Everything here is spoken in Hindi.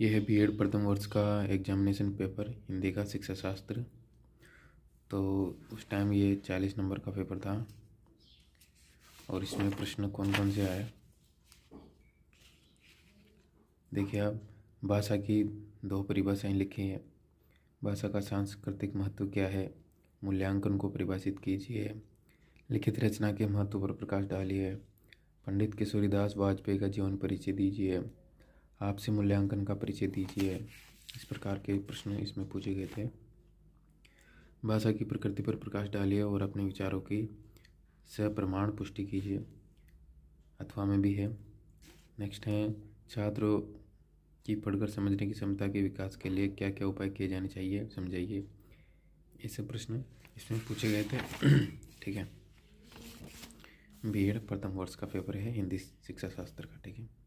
यह है बी एड प्रथम वर्ष का एग्जामिनेशन पेपर हिंदी का शिक्षा शास्त्र तो उस टाइम ये चालीस नंबर का पेपर था और इसमें प्रश्न कौन कौन से आए देखिए आप भाषा की दो परिभाषाएं लिखी हैं भाषा का सांस्कृतिक महत्व क्या है मूल्यांकन को परिभाषित कीजिए लिखित रचना के महत्व पर प्रकाश डालिए पंडित किशोरीदास वाजपेयी का जीवन परिचय दीजिए आपसी मूल्यांकन का परिचय दीजिए इस प्रकार के प्रश्न इसमें पूछे गए थे भाषा की प्रकृति पर प्रकाश डालिए और अपने विचारों की सप्रमाण पुष्टि कीजिए अथवा में भी है नेक्स्ट है छात्रों की पढ़कर समझने की क्षमता के विकास के लिए क्या क्या उपाय किए जाने चाहिए समझाइए ये सब प्रश्न इसमें पूछे गए थे ठीक है बी एड प्रथम वर्ष का पेपर है हिंदी शिक्षा शास्त्र का ठीक है